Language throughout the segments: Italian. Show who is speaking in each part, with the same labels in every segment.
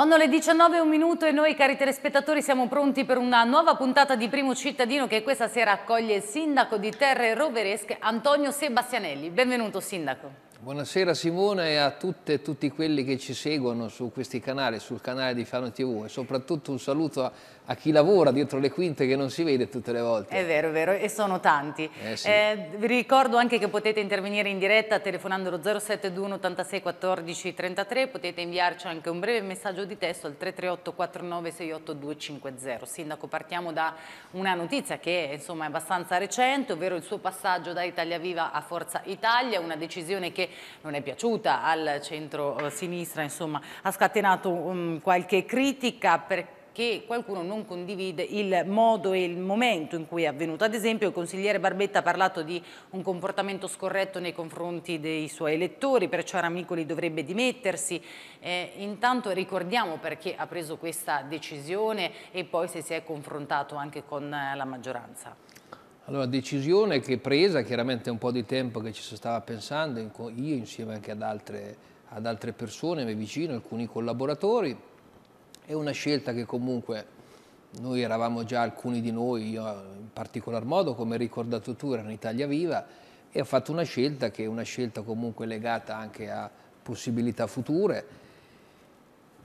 Speaker 1: Sono le 19 e un minuto e noi cari telespettatori siamo pronti per una nuova puntata di Primo Cittadino che questa sera accoglie il sindaco di Terre Roveresche Antonio Sebastianelli. Benvenuto sindaco.
Speaker 2: Buonasera Simone e a tutte e tutti quelli che ci seguono su questi canali, sul canale di Fano TV e soprattutto un saluto a a chi lavora dietro le quinte che non si vede tutte le volte. È vero, è vero, e sono tanti. Eh sì. eh, vi ricordo
Speaker 1: anche che potete intervenire in diretta telefonando lo 0721 86 14 33, potete inviarci anche un breve messaggio di testo al 338 49 68 250. Sindaco, partiamo da una notizia che è insomma, abbastanza recente, ovvero il suo passaggio da Italia Viva a Forza Italia, una decisione che non è piaciuta al centro-sinistra, eh, insomma, ha scatenato um, qualche critica perché che qualcuno non condivide il modo e il momento in cui è avvenuto. Ad esempio il consigliere Barbetta ha parlato di un comportamento scorretto nei confronti dei suoi elettori, perciò Ramicoli dovrebbe dimettersi. Eh, intanto ricordiamo perché ha preso questa decisione e poi se si è confrontato anche con eh, la maggioranza.
Speaker 2: Allora, decisione che presa, chiaramente un po' di tempo che ci si stava pensando, io insieme anche ad altre, ad altre persone, mi vicino, alcuni collaboratori, è una scelta che comunque noi eravamo già alcuni di noi, io in particolar modo, come ricordato tu, erano Italia Viva e ho fatto una scelta che è una scelta comunque legata anche a possibilità future.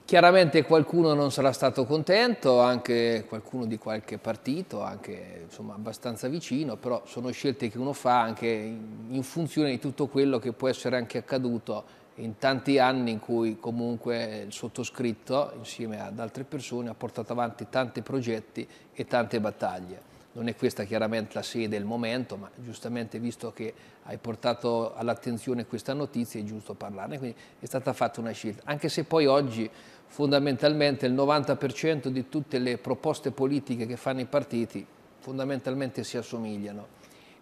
Speaker 2: Chiaramente qualcuno non sarà stato contento, anche qualcuno di qualche partito, anche insomma abbastanza vicino, però sono scelte che uno fa anche in funzione di tutto quello che può essere anche accaduto in tanti anni in cui comunque il sottoscritto insieme ad altre persone ha portato avanti tanti progetti e tante battaglie. Non è questa chiaramente la sede e il momento, ma giustamente visto che hai portato all'attenzione questa notizia è giusto parlarne, quindi è stata fatta una scelta. Anche se poi oggi fondamentalmente il 90% di tutte le proposte politiche che fanno i partiti fondamentalmente si assomigliano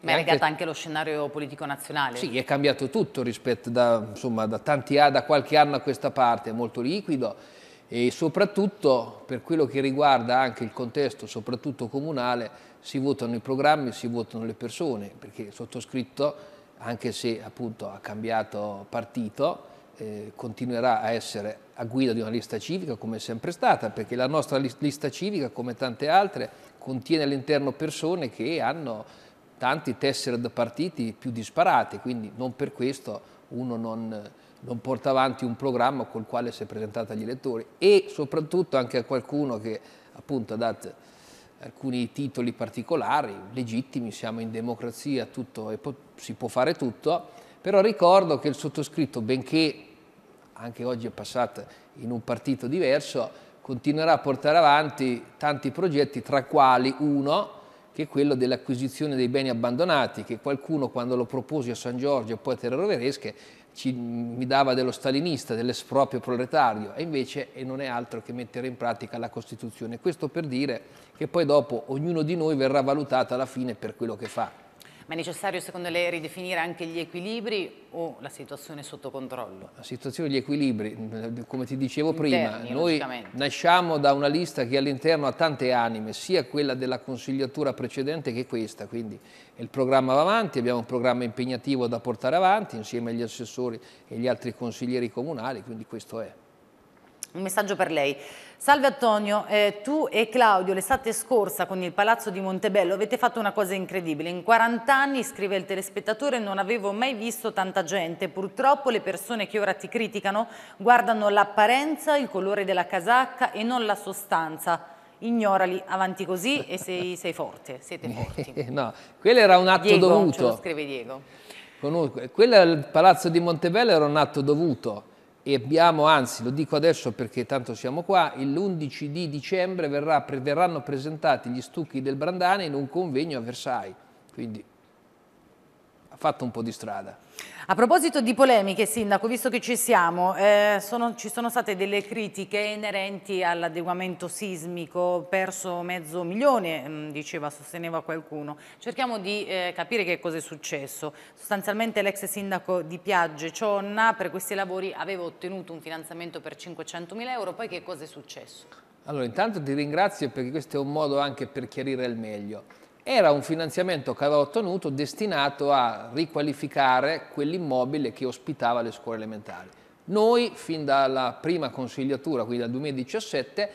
Speaker 1: ma è legato anche allo scenario politico nazionale. Sì,
Speaker 2: è cambiato tutto rispetto da, insomma, da, tanti, da qualche anno a questa parte, è molto liquido e soprattutto per quello che riguarda anche il contesto, soprattutto comunale, si votano i programmi, si votano le persone, perché il sottoscritto, anche se appunto ha cambiato partito, eh, continuerà a essere a guida di una lista civica come è sempre stata, perché la nostra lista civica, come tante altre, contiene all'interno persone che hanno tanti tessero da partiti più disparati, quindi non per questo uno non, non porta avanti un programma col quale si è presentato agli elettori e soprattutto anche a qualcuno che appunto ha dato alcuni titoli particolari, legittimi, siamo in democrazia, tutto, si può fare tutto, però ricordo che il sottoscritto, benché anche oggi è passato in un partito diverso, continuerà a portare avanti tanti progetti, tra quali uno che è quello dell'acquisizione dei beni abbandonati, che qualcuno quando lo proposi a San Giorgio e poi a Terra Roveresche ci, mi dava dello stalinista, dell'esproprio proletario, e invece e non è altro che mettere in pratica la Costituzione. Questo per dire che poi dopo ognuno di noi verrà valutato alla fine per quello che fa.
Speaker 1: Ma è necessario secondo lei ridefinire anche gli equilibri o la situazione sotto controllo?
Speaker 2: La situazione degli equilibri, come ti dicevo Interni, prima, noi nasciamo da una lista che all'interno ha tante anime, sia quella della consigliatura precedente che questa, quindi il programma va avanti, abbiamo un programma impegnativo da portare avanti insieme agli assessori e agli altri consiglieri comunali, quindi questo è.
Speaker 1: Un messaggio per lei. Salve Antonio, eh, tu e Claudio l'estate scorsa con il Palazzo di Montebello avete fatto una cosa incredibile. In 40 anni, scrive il telespettatore, non avevo mai visto tanta gente. Purtroppo le persone che ora ti criticano guardano l'apparenza, il colore della casacca e non la sostanza. Ignorali, avanti così e sei, sei forte, siete forti.
Speaker 2: Eh, no, quello era un atto Diego, dovuto. ce lo
Speaker 1: scrive Diego.
Speaker 2: Quello al Palazzo di Montebello era un atto dovuto e abbiamo, anzi lo dico adesso perché tanto siamo qua, l'11 di dicembre verrà, verranno presentati gli stucchi del Brandane in un convegno a Versailles, quindi ha fatto un po' di strada.
Speaker 1: A proposito di polemiche, Sindaco, visto che ci siamo, eh, sono, ci sono state delle critiche inerenti all'adeguamento sismico, perso mezzo milione, mm, diceva, sosteneva qualcuno. Cerchiamo di eh, capire che cosa è successo. Sostanzialmente l'ex sindaco di Piagge, Cionna, per questi lavori aveva ottenuto un finanziamento per 500 mila euro, poi che cosa è successo?
Speaker 2: Allora, intanto ti ringrazio perché questo è un modo anche per chiarire al meglio era un finanziamento che aveva ottenuto destinato a riqualificare quell'immobile che ospitava le scuole elementari. Noi, fin dalla prima consigliatura, quindi dal 2017,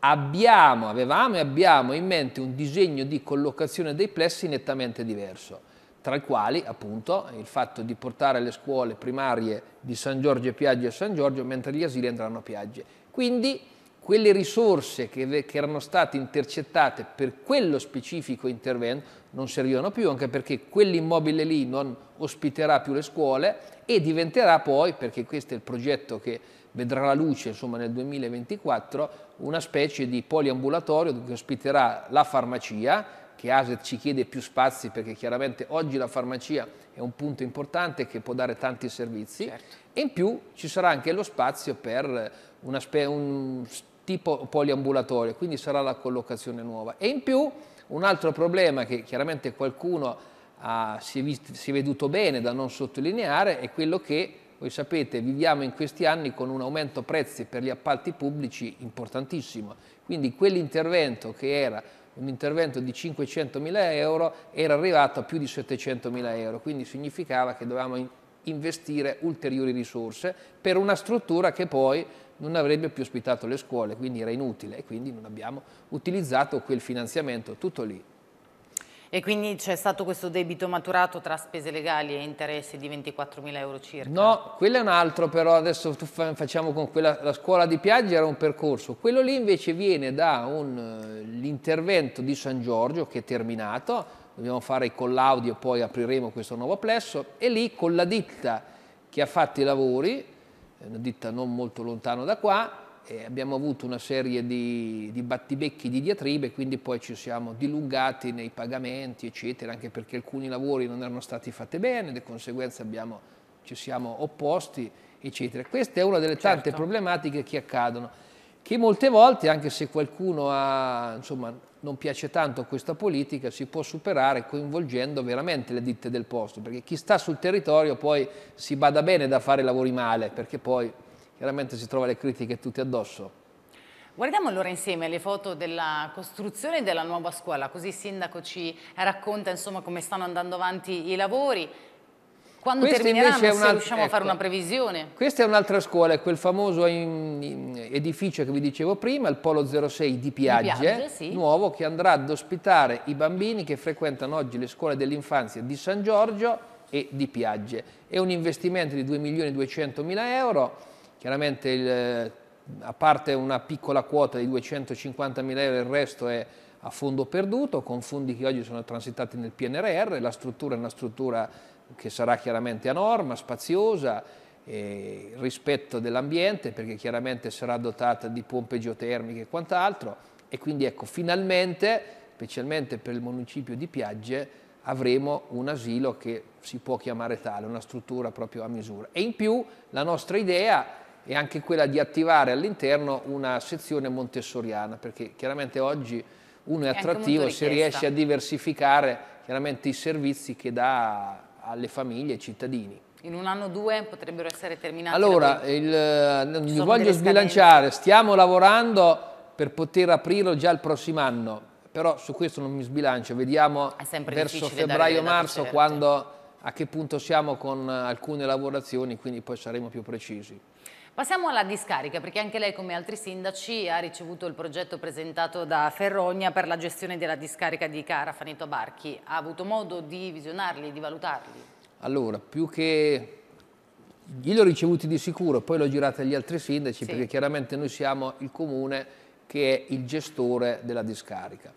Speaker 2: abbiamo, avevamo e abbiamo in mente un disegno di collocazione dei plessi nettamente diverso tra i quali appunto il fatto di portare le scuole primarie di San Giorgio e Piaggio a San Giorgio mentre gli asili andranno a Piaggio. Quindi quelle risorse che, che, erano state intercettate per quello specifico intervento non servivano più, anche perché quell'immobile lì non ospiterà più le scuole e diventerà poi, perché questo è il progetto che vedrà la luce insomma, nel 2024, una specie di poliambulatorio che ospiterà la farmacia, che ASET ci chiede più spazi perché chiaramente oggi la farmacia è un punto importante che può dare tanti servizi certo. e in più ci sarà anche lo spazio per una un tipo poliambulatorio, quindi sarà la collocazione nuova. E in più un altro problema che chiaramente qualcuno ha, si, è vist, si, è veduto bene da non sottolineare è quello che, voi sapete, viviamo in questi anni con un aumento prezzi per gli appalti pubblici importantissimo, quindi quell'intervento che era un intervento di 500.000 euro era arrivato a più di 700.000 euro, quindi significava che dovevamo investire ulteriori risorse per una struttura che poi non avrebbe più ospitato le scuole, quindi era inutile e quindi non abbiamo utilizzato quel finanziamento, tutto lì.
Speaker 1: E quindi c'è stato questo debito maturato tra spese legali e interessi di 24 mila euro circa?
Speaker 2: No, quello è un altro però, adesso facciamo con quella, la scuola di Piaggia era un percorso, quello lì invece viene da eh, l'intervento di San Giorgio che è terminato, dobbiamo fare i collaudi e poi apriremo questo nuovo plesso e lì con la ditta che ha fatto i lavori una ditta non molto lontano da qua, abbiamo avuto una serie di, di, battibecchi di diatribe, quindi poi ci siamo dilungati nei pagamenti, eccetera, anche perché alcuni lavori non erano stati fatti bene, di conseguenza abbiamo, ci siamo opposti, eccetera. Questa è una delle tante certo. problematiche che accadono, che molte volte, anche se qualcuno ha, insomma, non piace tanto questa politica, si può superare coinvolgendo veramente le ditte del posto, perché chi sta sul territorio poi si bada bene da fare lavori male, perché poi chiaramente si trova le critiche tutte addosso.
Speaker 1: Guardiamo allora insieme le foto della costruzione della nuova scuola, così il Sindaco ci racconta insomma, come stanno andando avanti i lavori, quando Questo termineranno, se riusciamo ecco, a fare ecco. una previsione?
Speaker 2: Questa è un'altra scuola, è quel famoso in, in edificio che vi dicevo prima, il Polo 06 di Piagge, sì. nuovo, che andrà ad ospitare i bambini che frequentano oggi le scuole dell'infanzia di San Giorgio e di Piagge. È un investimento di 2 milioni 200 mila euro, chiaramente il, a parte una piccola quota di 250 mila euro, il resto è a fondo perduto, con fondi che oggi sono transitati nel PNRR, la struttura è una struttura che sarà chiaramente a norma, spaziosa, eh, rispetto dell'ambiente, perché chiaramente sarà dotata di pompe geotermiche e quant'altro, e quindi ecco, finalmente, specialmente per il municipio di Piagge, avremo un asilo che si può chiamare tale, una struttura proprio a misura. E in più la nostra idea è anche quella di attivare all'interno una sezione montessoriana, perché chiaramente oggi uno è, è attrattivo se riesce a diversificare chiaramente i servizi che dà alle famiglie e ai cittadini.
Speaker 1: In un anno o due potrebbero essere terminati? Allora,
Speaker 2: il, eh, non mi voglio sbilanciare, scadenze. stiamo lavorando per poter aprirlo già il prossimo anno, però su questo non mi sbilancio, vediamo verso febbraio-marzo quando a che punto siamo con alcune lavorazioni, quindi poi saremo più precisi.
Speaker 1: Passiamo alla discarica perché anche lei come altri sindaci ha ricevuto il progetto presentato da Ferrogna per la gestione della discarica di Carafanito Barchi. Ha avuto modo di visionarli, di valutarli?
Speaker 2: Allora, più che glieli ho ricevuti di sicuro, poi l'ho girata agli altri sindaci sì. perché chiaramente noi siamo il comune che è il gestore della discarica.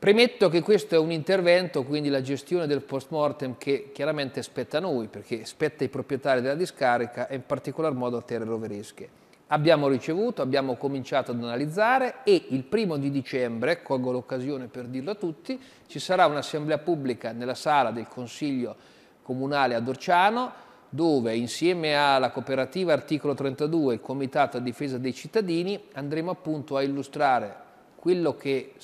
Speaker 2: Premetto che questo è un intervento, quindi la gestione del post mortem che chiaramente spetta a noi, perché spetta ai proprietari della discarica e in particolar modo a Terre Roveresche. Abbiamo ricevuto, abbiamo cominciato ad analizzare e il primo di dicembre, colgo l'occasione per dirlo a tutti, ci sarà un'assemblea pubblica nella sala del Consiglio Comunale a Dorciano, dove insieme alla cooperativa articolo 32 e il comitato a difesa dei cittadini andremo appunto a illustrare quello che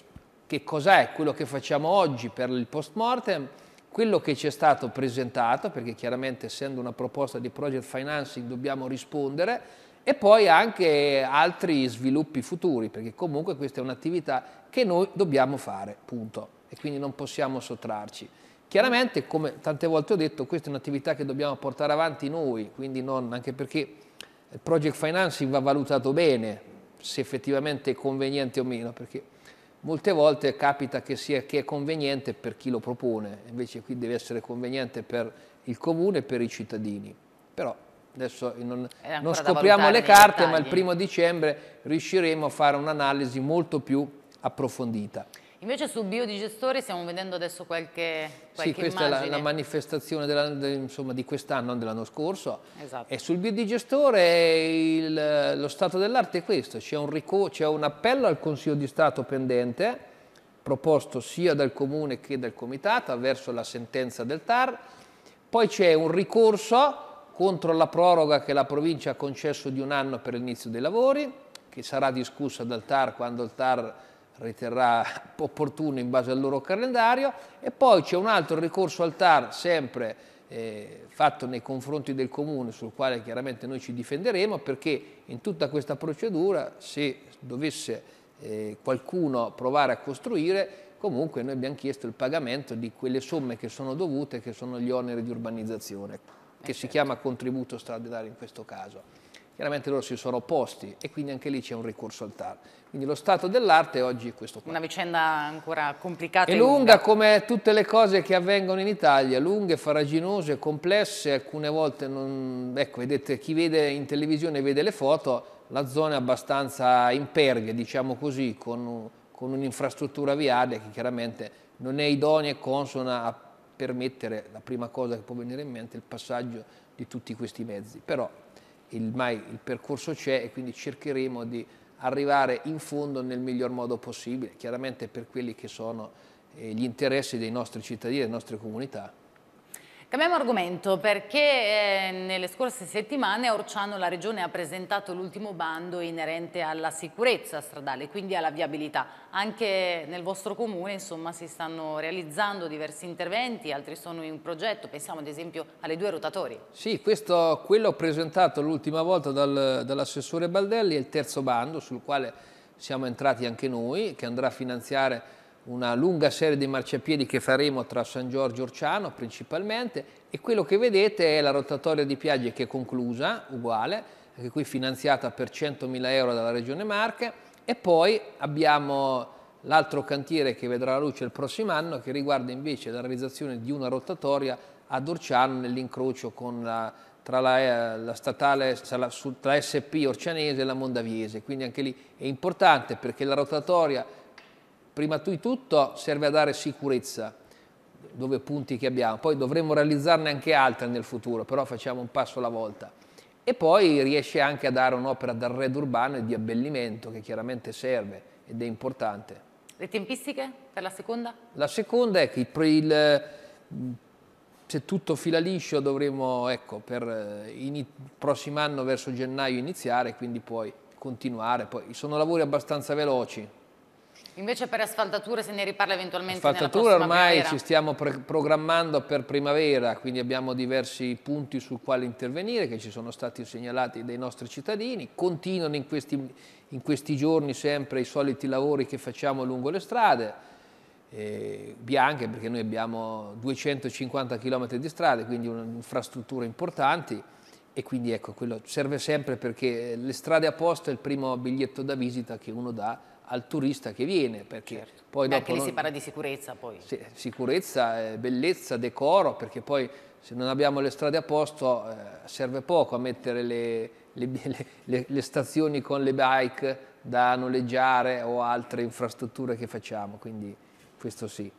Speaker 2: che cos'è quello che facciamo oggi per il post mortem, quello che ci è stato presentato, perché chiaramente essendo una proposta di project financing dobbiamo rispondere, e poi anche altri sviluppi futuri, perché comunque questa è un'attività che noi dobbiamo fare, punto, e quindi non possiamo sottrarci. Chiaramente, come tante volte ho detto, questa è un'attività che dobbiamo portare avanti noi, quindi non, anche perché il project financing va valutato bene, se effettivamente è conveniente o meno, perché Molte volte capita che, sia, che è conveniente per chi lo propone, invece qui deve essere conveniente per il comune e per i cittadini. Però adesso non, non scopriamo le carte, ma il primo dicembre riusciremo a fare un'analisi molto più approfondita.
Speaker 1: Invece su biodigestore stiamo vedendo adesso qualche, qualche Sì, questa immagine. è la, la
Speaker 2: manifestazione della, de, insomma, di quest'anno, non dell'anno scorso. Esatto. E sul biodigestore il, lo stato dell'arte è questo, c'è un, un, appello al Consiglio di Stato pendente, proposto sia dal Comune che dal Comitato, verso la sentenza del TAR, poi c'è un ricorso contro la proroga che la provincia ha concesso di un anno per l'inizio dei lavori, che sarà discussa dal TAR quando il TAR riterrà opportuno in base al loro calendario e poi c'è un altro ricorso al TAR sempre eh, fatto nei confronti del comune sul quale chiaramente noi ci difenderemo perché in tutta questa procedura se dovesse eh, qualcuno provare a costruire comunque noi abbiamo chiesto il pagamento di quelle somme che sono dovute che sono gli oneri di urbanizzazione che si eh, certo. chiama contributo straordinario in questo caso chiaramente loro si sono opposti e quindi anche lì c'è un ricorso al TAR. Quindi lo stato dell'arte oggi è questo qua.
Speaker 1: Una vicenda ancora complicata È e lunga. lunga
Speaker 2: come tutte le cose che avvengono in Italia, lunghe, faraginose, complesse, alcune volte non... Ecco, vedete, chi vede in televisione vede le foto, la zona è abbastanza impervia, diciamo così, con, con un'infrastruttura viaria che chiaramente non è idonea e consona a permettere, la prima cosa che può venire in mente, il passaggio di tutti questi mezzi. Però il, mai, il percorso c'è e quindi cercheremo di arrivare in fondo nel miglior modo possibile, chiaramente per quelli che sono eh, gli interessi dei nostri cittadini, delle nostre comunità.
Speaker 1: Cambiamo argomento perché eh, nelle scorse settimane a Orciano la Regione ha presentato l'ultimo bando inerente alla sicurezza stradale, quindi alla viabilità. Anche nel vostro comune insomma, si stanno realizzando diversi interventi, altri sono in progetto, pensiamo ad esempio alle due rotatorie.
Speaker 2: Sì, questo, quello presentato l'ultima volta dal, dall'assessore Baldelli è il terzo bando sul quale siamo entrati anche noi, che andrà a finanziare una lunga serie di marciapiedi che faremo tra San Giorgio e Orciano principalmente e quello che vedete è la rotatoria di Piagge che è conclusa, uguale, anche qui finanziata per 100.000 euro dalla Regione Marche e poi abbiamo l'altro cantiere che vedrà la luce il prossimo anno che riguarda invece la realizzazione di una rotatoria ad Orciano nell'incrocio tra la, eh, la statale, tra SP orcianese e la mondaviese, quindi anche lì è importante perché la rotatoria prima di tutto serve a dare sicurezza dove punti che abbiamo, poi dovremmo realizzarne anche altre nel futuro, però facciamo un passo alla volta. E poi riesce anche a dare un'opera d'arredo urbano e di abbellimento che chiaramente serve ed è importante.
Speaker 1: Le tempistiche per la seconda?
Speaker 2: La seconda è che il, se tutto fila liscio dovremo ecco, per eh, il prossimo anno verso gennaio iniziare, quindi poi continuare. Poi sono lavori abbastanza veloci,
Speaker 1: Invece per asfaltature se ne riparla eventualmente Asfaltature ormai primavera. ci
Speaker 2: stiamo programmando per primavera, quindi abbiamo diversi punti su quali intervenire che ci sono stati segnalati dai nostri cittadini. Continuano in questi, in questi giorni sempre i soliti lavori che facciamo lungo le strade. Eh, bianche perché noi abbiamo 250 km di strade, quindi un'infrastruttura importante e quindi ecco, quello serve sempre perché le strade apposta è il primo biglietto da visita che uno dà al turista che viene. Perché certo. poi Beh, dopo non... si parla di sicurezza poi. Sì, sicurezza, eh, bellezza, decoro, perché poi se non abbiamo le strade a posto eh, serve poco a mettere le, le, le, le, stazioni con le bike da noleggiare o altre infrastrutture che facciamo, quindi questo sì.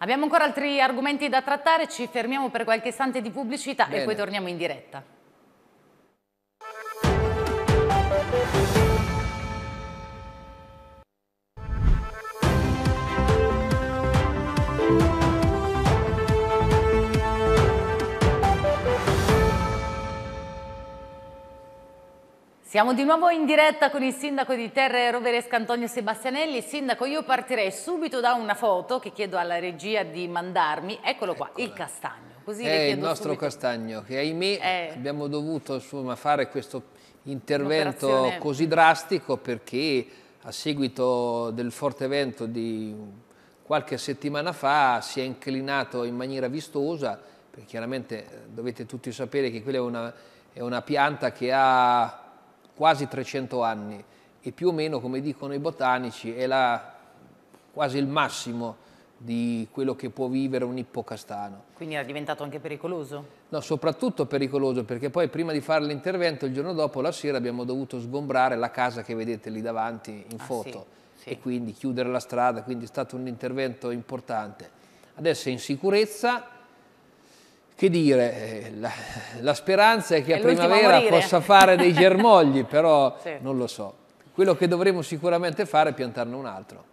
Speaker 1: Abbiamo ancora altri argomenti da trattare, ci fermiamo per qualche istante di pubblicità Bene. e poi torniamo in diretta. Siamo di nuovo in diretta con il sindaco di Terre Roveresca Antonio Sebastianelli. Sindaco, io partirei subito da una foto che chiedo alla regia di mandarmi. Eccolo qua, Eccola. il castagno. Così è il nostro subito.
Speaker 2: castagno che ahimè è... Eh. abbiamo dovuto insomma, fare questo intervento così mm. drastico perché a seguito del forte vento di qualche settimana fa si è inclinato in maniera vistosa perché chiaramente eh, dovete tutti sapere che quella è una, è una pianta che ha quasi 300 anni e più o meno, come dicono i botanici, è la, quasi il massimo di quello che può vivere un ippocastano.
Speaker 1: Quindi era diventato anche pericoloso?
Speaker 2: No, soprattutto pericoloso perché poi prima di fare l'intervento il giorno dopo la sera abbiamo dovuto sgombrare la casa che vedete lì davanti in ah, foto sì, sì. e quindi chiudere la strada, quindi è stato un intervento importante. Adesso è in sicurezza, che dire, eh, la, la speranza è che è a primavera a possa fare dei germogli, però sì. non lo so. Quello che dovremo sicuramente fare è piantarne un altro.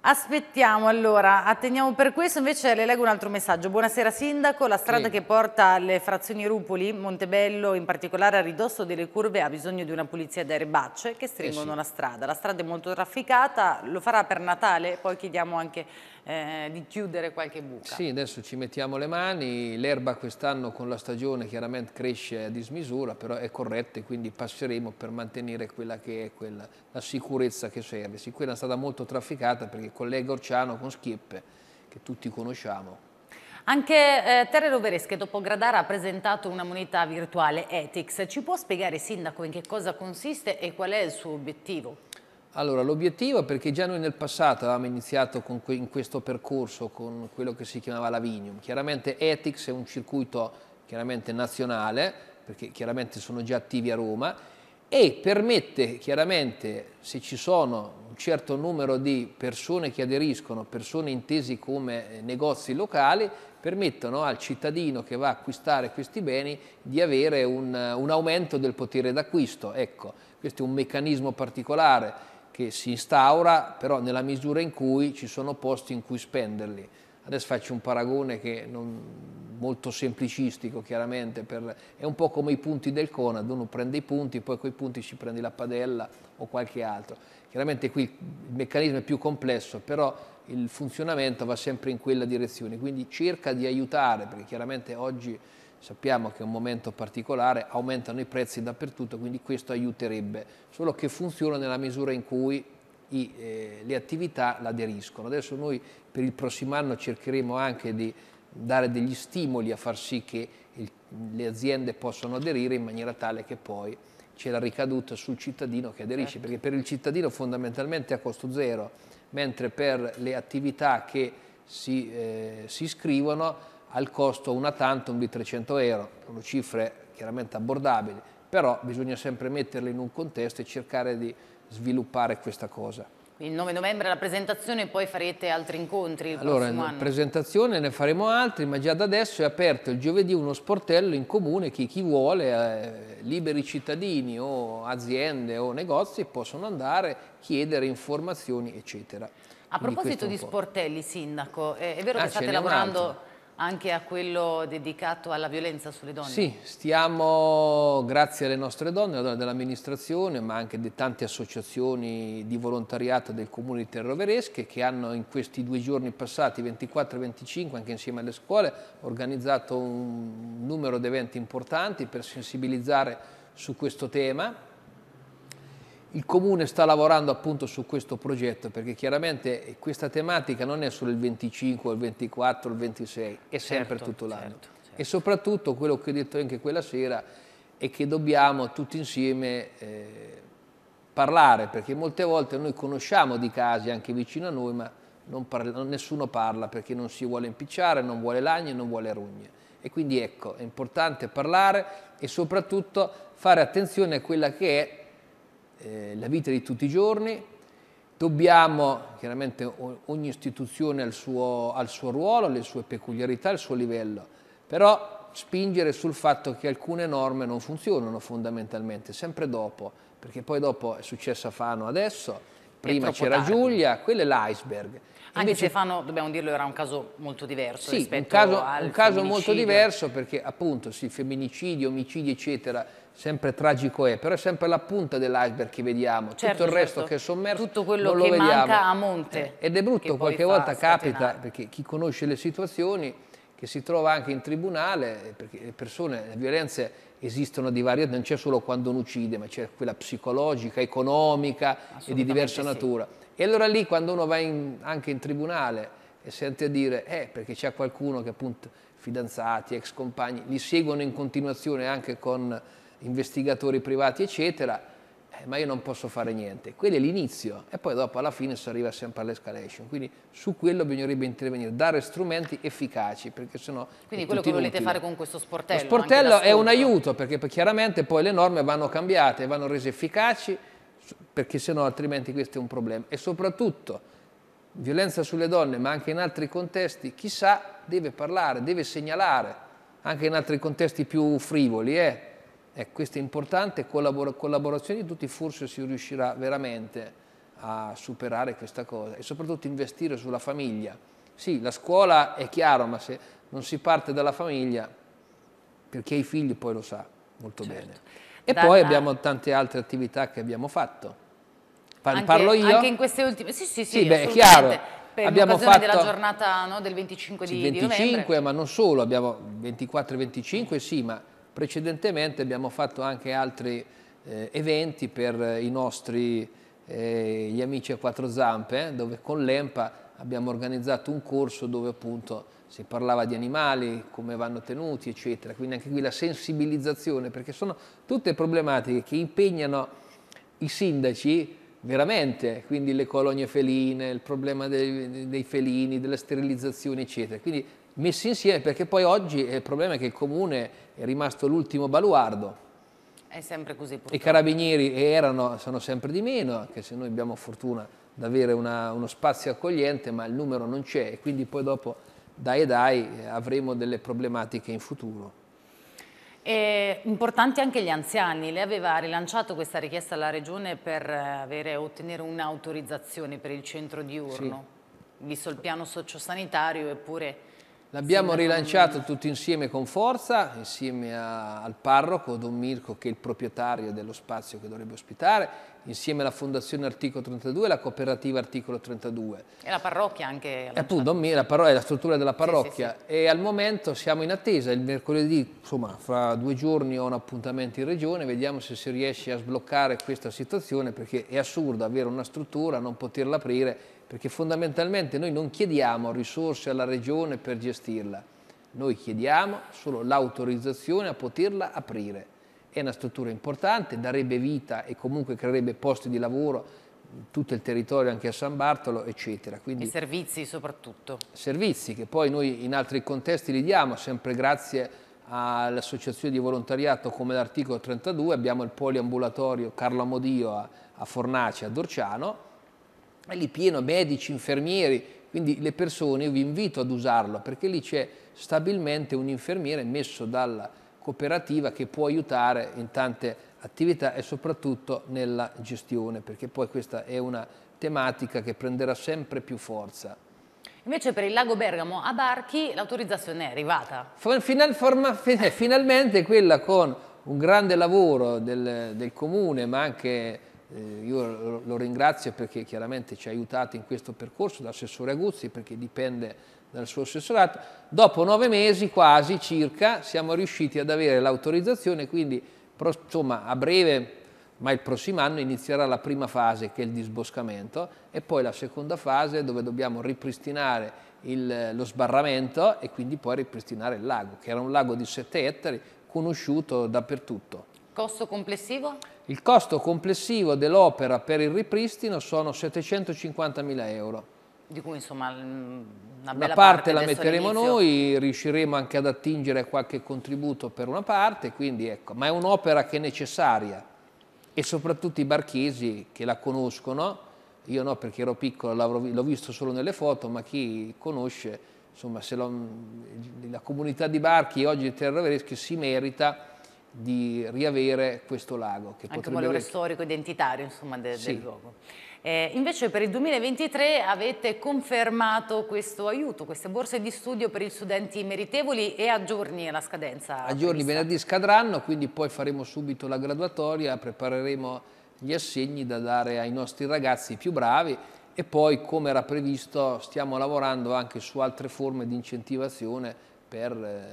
Speaker 1: Aspettiamo allora, atteniamo per questo, invece le leggo un altro messaggio. Buonasera Sindaco, la strada sì. che porta alle frazioni Rupoli, Montebello in particolare a ridosso delle curve ha bisogno di una pulizia da erbacce che stringono eh sì. la strada. La strada è molto trafficata, lo farà per Natale, poi chiediamo anche eh, di chiudere qualche buca.
Speaker 2: Sì, adesso ci mettiamo le mani, l'erba quest'anno con la stagione chiaramente cresce a dismisura, però è corretta e quindi passeremo per mantenere quella che è quella, la sicurezza che serve. Sì, quella è stata molto trafficata perché il collega Orciano con Schieppe, che tutti conosciamo,
Speaker 1: anche eh, Terre Roveresche dopo Gradara ha presentato una moneta virtuale Ethics. Ci può spiegare, Sindaco, in che cosa consiste e qual è il suo obiettivo?
Speaker 2: Allora, l'obiettivo è perché già noi nel passato avevamo iniziato que in questo percorso con quello che si chiamava Lavinium. Chiaramente Ethics è un circuito chiaramente nazionale, perché chiaramente sono già attivi a Roma, e permette chiaramente se ci sono un certo numero di persone che aderiscono, persone intesi come eh, negozi locali, permettono al cittadino che va a acquistare questi beni di avere un, un aumento del potere d'acquisto. Ecco, questo è un meccanismo particolare che si instaura però nella misura in cui ci sono posti in cui spenderli. Adesso faccio un paragone che non, molto semplicistico chiaramente, per, è un po' come i punti del Conad, uno prende i punti, poi con i punti ci prendi la padella o qualche altro. Chiaramente qui il meccanismo è più complesso, però il funzionamento va sempre in quella direzione, quindi cerca di aiutare, perché chiaramente oggi sappiamo che è un momento particolare, aumentano i prezzi dappertutto, quindi questo aiuterebbe, solo che funziona nella misura in cui i, eh, le attività l'aderiscono. Adesso noi per il prossimo anno cercheremo anche di dare degli stimoli a far sì che il, le aziende possano aderire in maniera tale che poi c'è la ricaduta sul cittadino che aderisce, certo. perché per il cittadino fondamentalmente è a costo zero, mentre per le attività che si, eh, si iscrivono al costo una tantum di 300 euro, sono cifre chiaramente abbordabili, però bisogna sempre metterle in un contesto e cercare di sviluppare questa cosa.
Speaker 1: Il 9 novembre la presentazione e poi farete altri incontri il allora, prossimo anno.
Speaker 2: presentazione ne faremo altri, ma già da adesso è aperto il giovedì uno sportello in comune che chi vuole, eh, liberi cittadini o aziende o negozi possono andare, chiedere informazioni eccetera. A proposito di, di
Speaker 1: sportelli, Sindaco, è, eh, è vero ah, che state lavorando anche a quello dedicato alla violenza sulle donne. Sì,
Speaker 2: stiamo, grazie alle nostre donne, alle donne dell'amministrazione, ma anche di tante associazioni di volontariato del comune di Terroveresche che hanno in questi due giorni passati, 24 e 25, anche insieme alle scuole, organizzato un numero di eventi importanti per sensibilizzare su questo tema il Comune sta lavorando appunto su questo progetto perché chiaramente questa tematica non è solo il 25, il 24, il 26, è sempre certo, tutto l'anno. Certo, certo. E soprattutto quello che ho detto anche quella sera è che dobbiamo tutti insieme eh, parlare perché molte volte noi conosciamo di casi anche vicino a noi ma parla, nessuno parla perché non si vuole impicciare, non vuole lagne, non vuole rugne. E quindi ecco, è importante parlare e soprattutto fare attenzione a quella che è eh, la vita di tutti i giorni, dobbiamo, chiaramente ogni istituzione ha il suo, ha il suo ruolo, le sue peculiarità, il suo livello, però spingere sul fatto che alcune norme non funzionano fondamentalmente, sempre dopo, perché poi dopo è successo a Fano adesso, prima c'era tardi. Giulia, quello è l'iceberg.
Speaker 1: Anche Stefano, dobbiamo dirlo, era un caso molto diverso sì, un caso, un caso molto diverso
Speaker 2: perché appunto sì, femminicidi, omicidi eccetera, sempre tragico è, però è sempre la punta dell'iceberg che vediamo, certo, tutto il certo. resto che è sommerso Tutto quello che vediamo. manca a monte. Eh, ed è brutto, qualche volta scatenare. capita, perché chi conosce le situazioni, che si trova anche in tribunale, eh, perché le persone, le violenze esistono di varie, non c'è solo quando uno uccide, ma c'è quella psicologica, economica e di diversa natura. E allora lì quando uno va in, anche in tribunale e sente a dire, eh, perché c'è qualcuno che appunto fidanzati, ex compagni, li seguono in continuazione anche con investigatori privati, eccetera, eh, ma io non posso fare niente. Quello è l'inizio e poi dopo alla fine si arriva sempre all'escalation. Quindi su quello bisognerebbe intervenire, dare strumenti efficaci perché sennò... Quindi quello che volete inutile. fare con
Speaker 1: questo sportello. Lo sportello è un
Speaker 2: aiuto perché chiaramente poi le norme vanno cambiate, vanno rese efficaci perché sennò altrimenti questo è un problema. E soprattutto violenza sulle donne ma anche in altri contesti, chissà deve parlare, deve segnalare anche in altri contesti più frivoli. Eh? E eh, questa importante collaborazione di tutti forse si riuscirà veramente a superare questa cosa e soprattutto investire sulla famiglia. Sì, la scuola è chiaro, ma se non si parte dalla famiglia, perché i figli poi lo sa molto certo. bene.
Speaker 1: E Dalla... poi abbiamo
Speaker 2: tante altre attività che abbiamo fatto. Par parlo io. Anche in
Speaker 1: queste ultime... Sì, sì, sì, sì beh, è chiaro. Per abbiamo fatto della giornata no, del 25 sì, di, 25, novembre. 25,
Speaker 2: ma non solo, abbiamo 24 e 25, sì, ma precedentemente abbiamo fatto anche altri eh, eventi per i nostri eh, gli amici a quattro zampe, dove con l'EMPA abbiamo organizzato un corso dove appunto si parlava di animali, come vanno tenuti, eccetera. Quindi anche qui la sensibilizzazione, perché sono tutte problematiche che impegnano i sindaci veramente, quindi le colonie feline, il problema dei, dei felini, della sterilizzazione, eccetera. Quindi messi insieme perché poi oggi il problema è che il comune è rimasto l'ultimo baluardo.
Speaker 1: È sempre così purtroppo. I carabinieri
Speaker 2: erano, sono sempre di meno, anche se noi abbiamo fortuna di avere una, uno spazio accogliente, ma il numero non c'è e quindi poi dopo dai e dai eh, avremo delle problematiche in futuro.
Speaker 1: E importanti anche gli anziani, lei aveva rilanciato questa richiesta alla Regione per eh, avere, ottenere un'autorizzazione per il centro diurno, sì. visto il piano sociosanitario, eppure L'abbiamo rilanciato
Speaker 2: tutti insieme con forza, insieme a, al parroco Don Mirko che è il proprietario dello spazio che dovrebbe ospitare, insieme alla Fondazione Articolo 32 e alla cooperativa Articolo 32.
Speaker 1: E la parrocchia
Speaker 2: anche. E appunto, Don Mirko, la, parro- è la struttura della parrocchia. Sì, sì, sì. E al momento siamo in attesa, il mercoledì, insomma, fra due giorni ho un appuntamento in regione, vediamo se si riesce a sbloccare questa situazione perché è assurdo avere una struttura, non poterla aprire perché fondamentalmente noi non chiediamo risorse alla regione per gestirla, noi chiediamo solo l'autorizzazione a poterla aprire. È una struttura importante, darebbe vita e comunque creerebbe posti di lavoro in tutto il territorio anche a San Bartolo eccetera. Quindi, e servizi
Speaker 1: soprattutto.
Speaker 2: Servizi che poi noi in altri contesti li diamo sempre grazie all'associazione di volontariato come l'articolo 32 abbiamo il poliambulatorio Carlo Amodio a, a Fornace a Dorciano è lì pieno medici, infermieri, quindi le persone io vi invito ad usarlo perché lì c'è stabilmente un infermiere messo dalla cooperativa che può aiutare in tante attività e soprattutto nella gestione, perché poi questa è una tematica che prenderà sempre più forza.
Speaker 1: Invece per il lago Bergamo a Barchi l'autorizzazione è arrivata.
Speaker 2: Final, forma, eh, finalmente quella con un grande lavoro del, del comune ma anche eh, io lo ringrazio perché chiaramente ci ha aiutato in questo percorso, l'assessore Aguzzi, perché dipende dal suo assessorato. Dopo nove mesi quasi circa siamo riusciti ad avere l'autorizzazione, quindi insomma, a breve, ma il prossimo anno inizierà la prima fase che è il disboscamento e poi la seconda fase dove dobbiamo ripristinare il, lo sbarramento e quindi poi ripristinare il lago, che era un lago di 7 ettari conosciuto dappertutto.
Speaker 1: Costo complessivo?
Speaker 2: Il costo complessivo dell'opera per il ripristino sono 750.000 euro. Di cui insomma
Speaker 1: una bella una parte, parte la metteremo noi,
Speaker 2: riusciremo anche ad attingere qualche contributo per una parte, quindi ecco, ma è un'opera che è necessaria e soprattutto i barchesi che la conoscono, io no perché ero piccolo, l'ho visto solo nelle foto, ma chi conosce, insomma, la comunità di barchi oggi di Terra Vereschi si merita di riavere questo lago. Che Anche un valore avere... storico
Speaker 1: identitario insomma, de, sì. del luogo. Eh, invece per il 2023 avete confermato questo aiuto, queste borse di studio per gli studenti meritevoli e a giorni la scadenza?
Speaker 2: A giorni venerdì scadranno, quindi poi faremo subito la graduatoria, prepareremo gli assegni da dare ai nostri ragazzi più bravi e poi come era previsto stiamo lavorando anche su altre forme di incentivazione per, eh,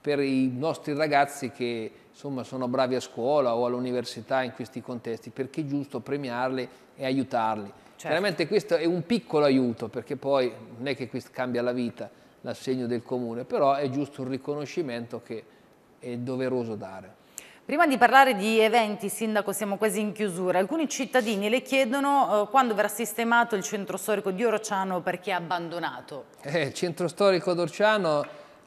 Speaker 2: per i nostri ragazzi che insomma, sono bravi a scuola o all'università in questi contesti, perché è giusto premiarli e aiutarli. Certo. Chiaramente questo è un piccolo aiuto, perché poi non è che cambia la vita l'assegno del comune, però è giusto un riconoscimento che è doveroso dare.
Speaker 1: Prima di parlare di eventi, Sindaco, siamo quasi in chiusura. Alcuni cittadini le chiedono eh, quando verrà sistemato il centro storico di Orociano perché è abbandonato.
Speaker 2: Eh, il centro storico d'Orciano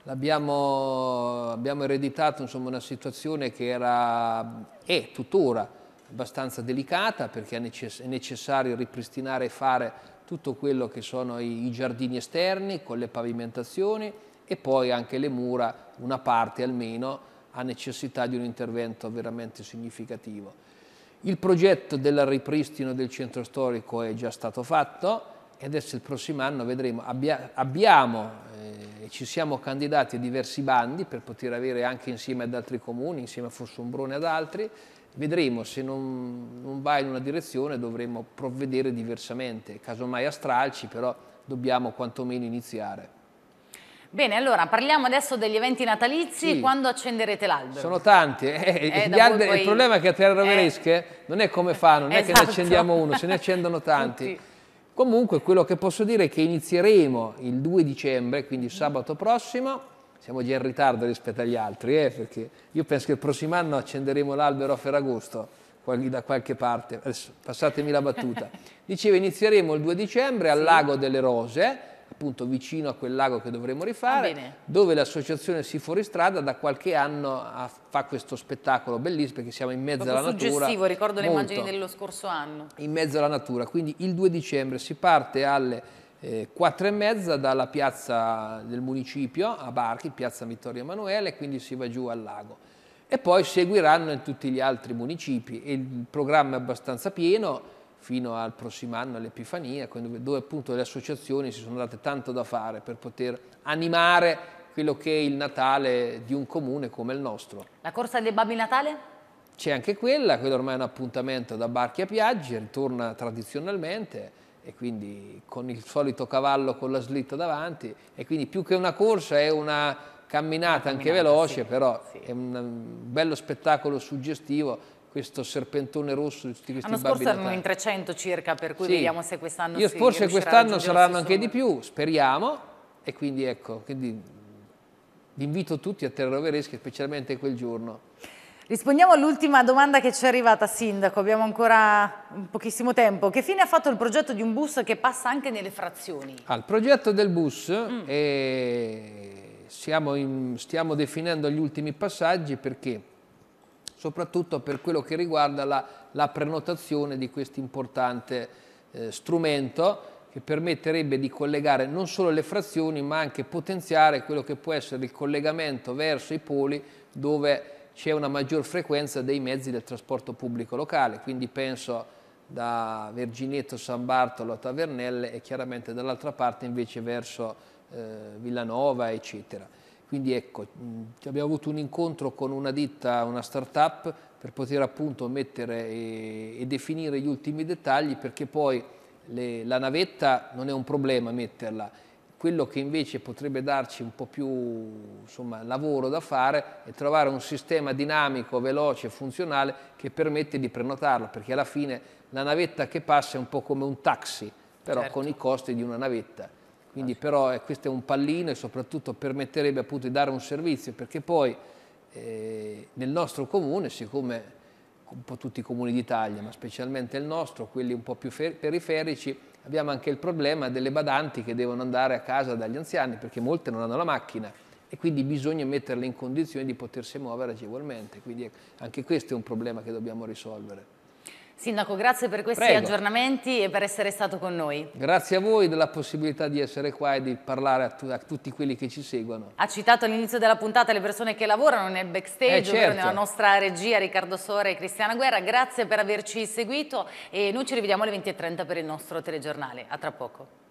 Speaker 2: abbiamo, abbiamo ereditato insomma, una situazione che era, è tuttora abbastanza delicata perché è necessario ripristinare e fare tutto quello che sono i, i giardini esterni con le pavimentazioni e poi anche le mura, una parte almeno, ha necessità di un intervento veramente significativo. Il progetto del ripristino del centro storico è già stato fatto, e adesso il prossimo anno vedremo, abbia, abbiamo, eh, ci siamo candidati a diversi bandi per poter avere anche insieme ad altri comuni, insieme a Fossombrone ad altri, vedremo se non, non, va in una direzione dovremo provvedere diversamente, casomai a stralci però dobbiamo quantomeno iniziare.
Speaker 1: Bene, allora parliamo adesso degli eventi natalizi, sì. quando accenderete l'albero? Sono
Speaker 2: tanti, eh, eh, alberi, poi... il problema è che a Terra Veresche eh. non è come fanno, non esatto. è che ne accendiamo esatto. uno, se ne accendono tanti. Tutti. Comunque quello che posso dire è che inizieremo il 2 dicembre, quindi sabato prossimo, siamo già in ritardo rispetto agli altri, eh, perché io penso che il prossimo anno accenderemo l'albero a Ferragosto da qualche parte, Adesso, passatemi la battuta. Dicevo, inizieremo il 2 dicembre al Lago delle Rose, appunto vicino a quel lago che dovremmo rifare, ah, dove l'associazione Si Fuoristrada da qualche anno ha, fa questo spettacolo bellissimo perché siamo in mezzo Proprio alla natura. suggestivo, ricordo molto, le immagini
Speaker 1: dello scorso anno.
Speaker 2: In mezzo alla natura, quindi il 2 dicembre si parte alle eh, 4 e mezza dalla piazza del municipio a Barchi, piazza Vittorio Emanuele, quindi si va giù al lago. E poi seguiranno in tutti gli altri municipi il programma è abbastanza pieno, fino al prossimo anno all'Epifania, dove appunto le associazioni si sono date tanto da fare per poter animare quello che è il Natale di un comune come il nostro.
Speaker 1: La corsa dei Babbi Natale?
Speaker 2: C'è anche quella, quello ormai è un appuntamento da Barchi a Piaggi, ritorna tradizionalmente e quindi con il solito cavallo con la slitta davanti e quindi più che una corsa è una camminata, camminata anche veloce, sì, però sì. è un um, bello spettacolo suggestivo questo serpentone rosso di tutti questi L'anno scorso erano in
Speaker 1: 300 circa, per cui sì. vediamo se quest'anno Io forse quest'anno saranno anche di
Speaker 2: più, speriamo, e quindi ecco, quindi vi invito tutti a Terra Rovereschi, specialmente quel giorno.
Speaker 1: Rispondiamo all'ultima domanda che ci è arrivata, Sindaco. Abbiamo ancora pochissimo tempo. Che fine ha fatto il progetto di un bus che passa anche nelle frazioni?
Speaker 2: Ah, il progetto del bus mm. è... in... stiamo definendo gli ultimi passaggi perché soprattutto per quello che riguarda la, la prenotazione di questo importante eh, strumento che permetterebbe di collegare non solo le frazioni ma anche potenziare quello che può essere il collegamento verso i poli dove c'è una maggior frequenza dei mezzi del trasporto pubblico locale, quindi penso da Verginetto, San Bartolo a Tavernelle e chiaramente dall'altra parte invece verso eh, Villanova eccetera. Quindi ecco, mm, abbiamo avuto un incontro con una ditta, una start-up, per poter appunto mettere e, e definire gli ultimi dettagli, perché poi le, la navetta non è un problema metterla. Quello che invece potrebbe darci un po' più insomma, lavoro da fare è trovare un sistema dinamico, veloce, funzionale che permette di prenotarla, perché alla fine la navetta che passa è un po' come un taxi, però certo. con i costi di una navetta. Quindi però eh, questo è un pallino e soprattutto permetterebbe appunto di dare un servizio perché poi eh, nel nostro comune, siccome un po' tutti i comuni d'Italia, ma specialmente il nostro, quelli un po' più periferici, abbiamo anche il problema delle badanti che devono andare a casa dagli anziani perché molte non hanno la macchina e quindi bisogna metterle in condizione di potersi muovere agevolmente. Quindi anche questo è un problema che dobbiamo risolvere. Sindaco,
Speaker 1: grazie per questi Prego. aggiornamenti e per essere stato con noi.
Speaker 2: Grazie a voi della possibilità di essere qua e di parlare a, tu, a tutti quelli che ci seguono.
Speaker 1: Ha citato all'inizio della puntata le persone che lavorano nel backstage, eh, certo. nella nostra regia, Riccardo Sore e Cristiana Guerra. Grazie per averci seguito e noi ci rivediamo alle 20.30 per il nostro telegiornale. A tra poco.